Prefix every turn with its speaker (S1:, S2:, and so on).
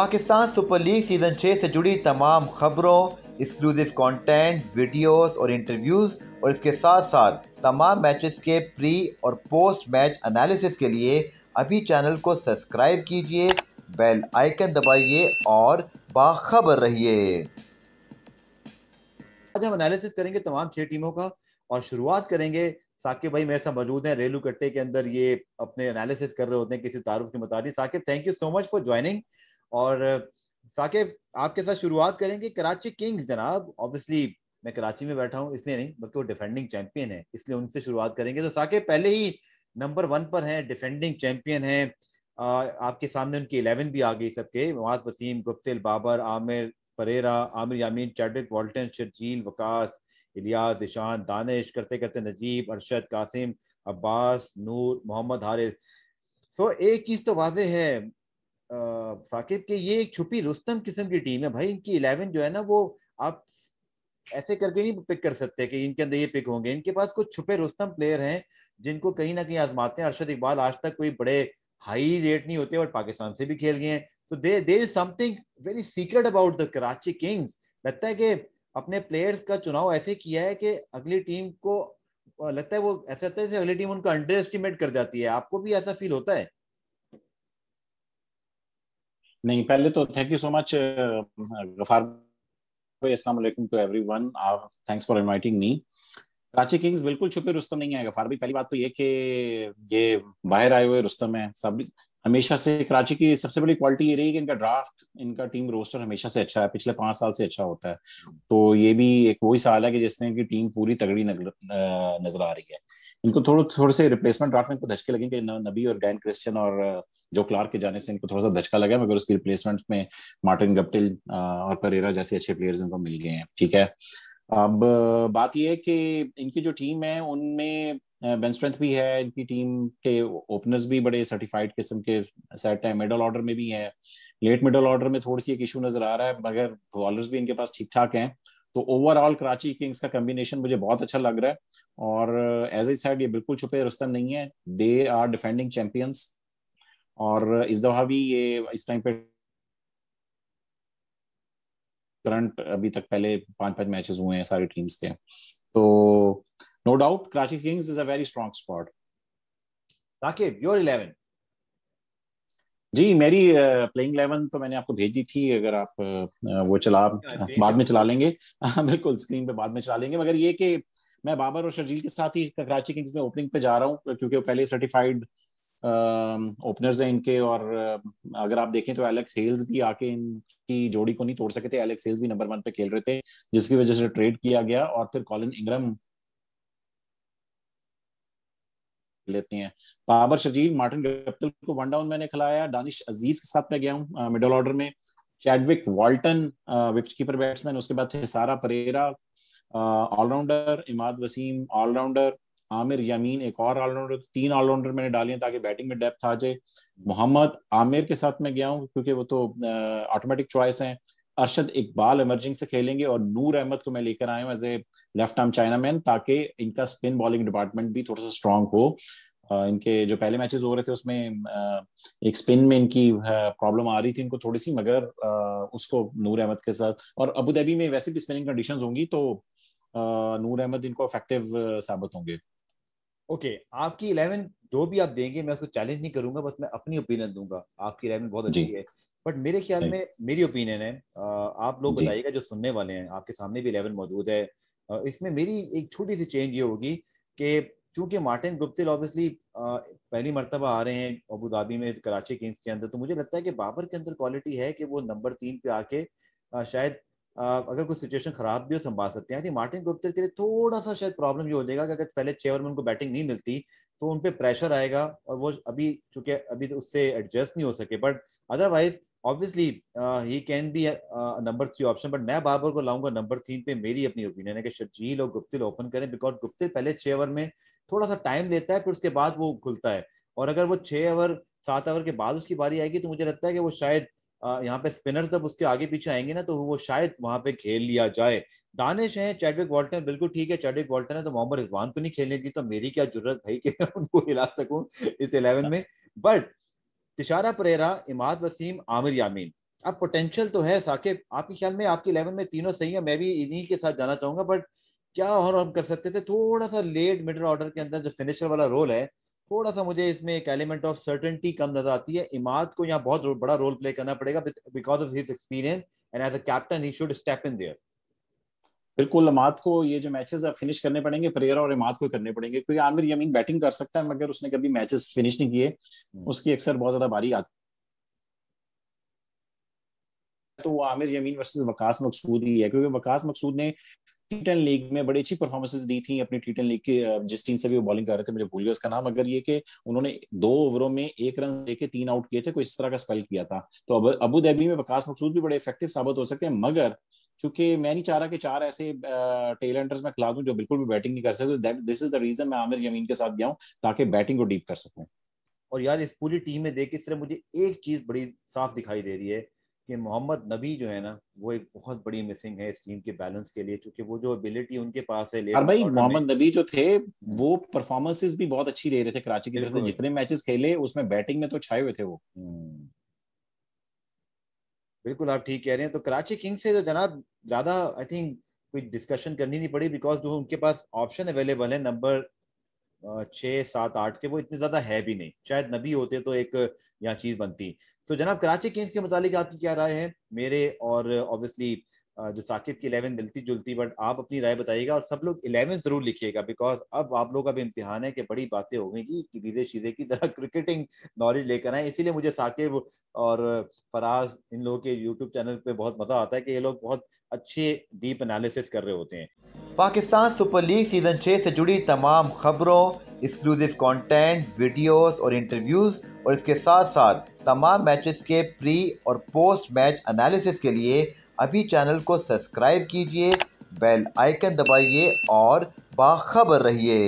S1: Pakistan super league season छः से जुड़ी तमाम खबरों एक्सक्लूसिव कंटेंट, वीडियोस और इंटरव्यूज़ और इसके साथ साथ तमाम मैचेस के प्री और पोस्ट मैच एनालिसिस के लिए अभी चैनल को सब्सक्राइब कीजिए बेल आइकन दबाइए और बाखबर रहिए आज हम एनालिसिस करेंगे तमाम छह टीमों का और शुरुआत करेंगे साकिब भाई मेरे साथ मौजूद हैं रेलू कट्टे के अंदर ये अपने एनालिसिस कर रहे होते हैं किसी तारुफ के मुताबिक Saqib thank you so much for joining और साकेब आपके साथ शुरुआत करेंगे कराची किंग्स जनाब ऑब्वियसली मैं कराची में बैठा हूँ इसलिए नहीं बल्कि वो डिफेंडिंग चैंपियन है इसलिए उनसे शुरुआत करेंगे तो साकेब पहले ही नंबर वन पर हैं डिफेंडिंग चैंपियन हैं आपके सामने उनकी इलेवन भी आ गई सबके Muaz Wasim Guptill Babar Amir Perera Amir Yamin Chadwick Walton Sharjeel Waqas Ilyas Ishan Danish करते करते नजीब अरशद कासिम अब्बास नूर मोहम्मद हारिस सो so, एक चीज़ तो वाज है साकिब के ये एक छुपी रुस्तम किस्म की टीम है भाई इनकी इलेवन जो है ना वो आप ऐसे करके नहीं पिक कर सकते कि इनके अंदर ये पिक होंगे इनके पास कुछ छुपे रुस्तम प्लेयर हैं जिनको कहीं ना कहीं आजमाते हैं अरशद इकबाल आज तक कोई बड़े हाई रेट नहीं होते बट पाकिस्तान से भी खेल गए हैं तो the there is something very secret about the Karachi Kings लगता है कि अपने प्लेयर्स का चुनाव ऐसे किया है कि अगली टीम को लगता है वो ऐसा लगता है अगली टीम उनका अंडर एस्टिमेट कर जाती है आपको भी ऐसा फील होता है
S2: नहीं पहले तो thank you so much Ghaffar भाई to everyone thanks for inviting me Karachi Kings बिल्कुल छुपे रुस्तम नहीं है गफार भाई पहली बात तो ये कि ये बाहर आए हुए रुस्तम है सब हमेशा से कराची की सबसे बड़ी क्वालिटी ये रही कि इनका ड्राफ्ट इनका टीम रोस्टर हमेशा से अच्छा है पिछले पांच साल से अच्छा होता है तो ये भी एक वही साल है कि जिसमें की टीम पूरी तगड़ी नजर आ रही है इनको थोड़ा थोड़े से रिप्लेसमेंट ड्राफ्ट में इनको धचके लगे कि नबी और डैन क्रिश्चियन और जो क्लार्क के जाने से इनको थोड़ा सा धचका लगा मगर उसकी रिप्लेसमेंट में मार्टिन गप्टिल और परेरा जैसे अच्छे प्लेयर्स इनको मिल गए हैं ठीक है अब बात यह है कि इनकी जो टीम है उनमें बेन स्ट्रेंथ भी है इनकी टीम के ओपनर्स भी बड़े सर्टिफाइड किस्म के सेट हैं मिडल ऑर्डर में भी हैं लेट मिडल ऑर्डर में थोड़ी सी एक इशू नजर आ रहा है मगर बॉलर्स भी इनके पास ठीक ठाक हैं तो ओवरऑल कराची किंग्स का कम्बिनेशन मुझे बहुत अच्छा लग रहा है और एज ए साइड ये बिल्कुल छुपे रुस्तन नहीं है दे आर डिफेंडिंग चैंपियंस और इस दफा भी ये इस टाइम पे करंट अभी तक पहले पांच पांच मैचेस हुए हैं सारी टीम्स के तो no doubt Karachi Kings is a very strong spot Raqib your eleven जी मेरी प्लेइंग इलेवन तो मैंने आपको भेज दी थी अगर आप वो चला बाद में चला लेंगे हाँ, बिल्कुल स्क्रीन पे बाद में चला लेंगे मगर ये कि मैं बाबर और शर्जील के साथ ही कराची किंग्स में ओपनिंग पे जा रहा हूँ क्योंकि वो पहले सर्टिफाइड ओपनर्स हैं इनके और अगर आप देखें तो एलेक्स हेल्स भी आके इनकी जोड़ी को नहीं तोड़ सके थे एलेक्स हेल्स भी नंबर वन पे खेल रहे थे जिसकी वजह से ट्रेड किया गया और फिर कॉलिन इंग्रम लेते हैं बाबर शजीर मार्टिन गप्तल को वन डाउन मैंने खिलाया दानिश अजीज के साथ मैं गया हूँ मिडल ऑर्डर में Chadwick Walton wicket keeper batsman उसके बाद थे सारा परेरा ऑलराउंडर इमाद वसीम ऑलराउंडर आमिर यामीन एक और ऑलराउंडर तीन ऑलराउंडर मैंने डाले ताकि बैटिंग में डेप्थ आ जाए मोहम्मद आमिर के साथ मैं गया हूँ क्योंकि वो तो ऑटोमेटिक चॉइस है अरशद इकबाल एमर्जिंग से खेलेंगे और नूर अहमद को मैं लेकर आया हूँ as a left arm chinaman ताकि इनका स्पिन बॉलिंग डिपार्टमेंट भी थोड़ा सा स्ट्रांग हो इनके जो पहले मैचेस हो रहे थे उसमें एक स्पिन में इनकी प्रॉब्लम आ रही थी इनको थोड़ी सी मगर उसको नूर अहमद के साथ और अबू धाबी में वैसे भी स्पिनिंग कंडीशन होंगी तो
S1: नूर अहमद इनको इफेक्टिव साबित होंगे ओके okay, आपकी इलेवन जो भी आप देंगे मैं उसको चैलेंज नहीं करूंगा बस मैं अपनी ओपिनियन दूंगा आपकी राय में बहुत अच्छी है बट मेरे ख्याल में मेरी ओपिनियन है आप लोग बताइएगा जो सुनने वाले हैं आपके सामने भी इलेवन मौजूद है इसमें मेरी एक छोटी सी चेंज ये होगी कि चूंकि मार्टिन गुप्तिल ऑब्वियसली पहली मरतबा आ रहे हैं अबू धाबी में कराची किंग्स के अंदर तो मुझे लगता है कि बाबर के अंदर क्वालिटी है कि वो नंबर तीन पे आके शायद अगर कोई सिचुएशन खराब भी हो संभाल सकते हैं मार्टिन गुप्तर के लिए थोड़ा सा शायद प्रॉब्लम ये हो जाएगा कि अगर पहले छह ओवर में उनको बैटिंग नहीं मिलती तो उन पर प्रेशर आएगा और वो अभी चूंकि अभी तो उससे एडजस्ट नहीं हो सके but otherwise obviously he can be number three option but मैं बाबर को लाऊंगा नंबर थ्री पे मेरी अपनी ओपिनियन है कि शर्जील और गुप्तिल ओपन करें बिकॉज गुप्तिल पहले छह ओवर में थोड़ा सा टाइम लेता है फिर उसके बाद वो खुलता है और अगर वो छह ओवर सात ओवर के बाद उसकी बारी आएगी तो मुझे लगता है कि वो शायद यहाँ पे स्पिनर जब उसके आगे पीछे आएंगे ना तो वो शायद वहां पे खेल लिया जाए दानिश है चैडविक वॉल्टन बिल्कुल ठीक है चैडविक वॉल्टन है तो मोहम्मद रिजवान को नहीं खेलने की तो मेरी क्या जरूरत भाई कि उनको हिला सकूं इस इलेवन में बट तिशारा परेरा इमाद वसीम आमिर यामीन अब पोटेंशियल तो है साकिब आपके ख्याल में आपके इलेवन में तीनों सही है मैं भी इन्हीं के साथ जाना चाहूंगा बट क्या और हम कर सकते थे थोड़ा सा लेट मिडल ऑर्डर के अंदर जो फिनिशर वाला रोल है थोड़ा सा मुझे इसमें एक एलिमेंट ऑफ सर्टेनिटी कम नजर आती है इमाद को यहाँ बहुत बड़ा रोल प्ले करना पड़ेगा because of his experience and as a captain he should step in there
S2: बिल्कुल अमाद को ये जो मैचेस है फिनिश करने पड़ेंगे प्रेयर और इमाद को करने पड़ेंगे क्योंकि आमिर यमीन बैटिंग कर सकता है मगर उसने कभी मैचेस फिनिश नहीं किए हम्म। उसकी अक्सर बहुत ज्यादा बारी आती तो वो आमिर यमीन वर्सेस वकास मकसूद ही है क्योंकि वकास मकसूद ने टी टेन लीग में बड़ी अच्छी परफॉर्मेंसेज दी थी अपनी टी टेन लीग के जिस टीम से भी वो बॉलिंग कर रहे थे मुझे भूल गया उसका नाम अगर ये कि उन्होंने दो ओवरों में एक रन लेके तीन आउट किए थे कोई इस तरह का स्पेल किया था तो अब अबू धाबी में वकास मकसूद भी बड़े इफेक्टिव साबित हो सकते हैं मगर चूंकि मैं नहीं चाह रहा कि चार ऐसे टेलेंटर्स में खिला दूँ जो बिल्कुल भी बैटिंग नहीं कर सकते दिस इज द रीजन मैं आमिर यमीन के साथ गया हूँ ताकि बैटिंग को डीप कर सकूँ
S1: और यार इस पूरी टीम में देख के सिर्फ मुझे एक चीज बड़ी साफ दिखाई दे रही है कि मोहम्मद नबी जो है ना वो एक बहुत बड़ी मिसिंग है इस टीम के बैलेंस के लिए क्योंकि वो जो एबिलिटी उनके पास है और भाई मोहम्मद नबी जो थे वो परफॉर्मेंसेस भी बहुत अच्छी दे रहे थे कराची
S2: की तरफ से जितने मैचेस खेले उसमें बैटिंग में तो छाए हुए थे वो
S1: हम्म। बिल्कुल आप ठीक कह रहे हैं तो कराची किंग्स से तो जनाब ज्यादा आई थिंक कोई डिस्कशन करनी नहीं पड़ी बिकॉज जो उनके पास ऑप्शन अवेलेबल है नंबर छः सात आठ के वो इतने ज़्यादा है भी नहीं शायद नबी होते तो एक यहाँ चीज़ बनती तो जनाब कराची किंग्स के मुतालिक आपकी क्या राय है मेरे और ऑब्वियसली जो साकिब की इलेवन मिलती जुलती बट आप अपनी राय बताइएगा और सब लोग इलेवन जरूर लिखिएगा बिकॉज अब आप लोग का भी इम्तिहान है कि बड़ी बातें हो गई कि वीजे शीजे की तरह क्रिकेटिंग नॉलेज लेकर आए इसीलिए मुझे साकिब और फराज इन लोगों के यूट्यूब चैनल पर बहुत मजा आता है कि ये लोग बहुत अच्छे डीप एनालिसिस कर रहे होते हैं पाकिस्तान सुपर लीग सीज़न छः से जुड़ी तमाम खबरों एक्सक्लूसिव कंटेंट, वीडियोस और इंटरव्यूज़ और इसके साथ साथ तमाम मैचेस के प्री और पोस्ट मैच एनालिसिस के लिए अभी चैनल को सब्सक्राइब कीजिए बेल आइकन दबाइए और बाखबर रहिए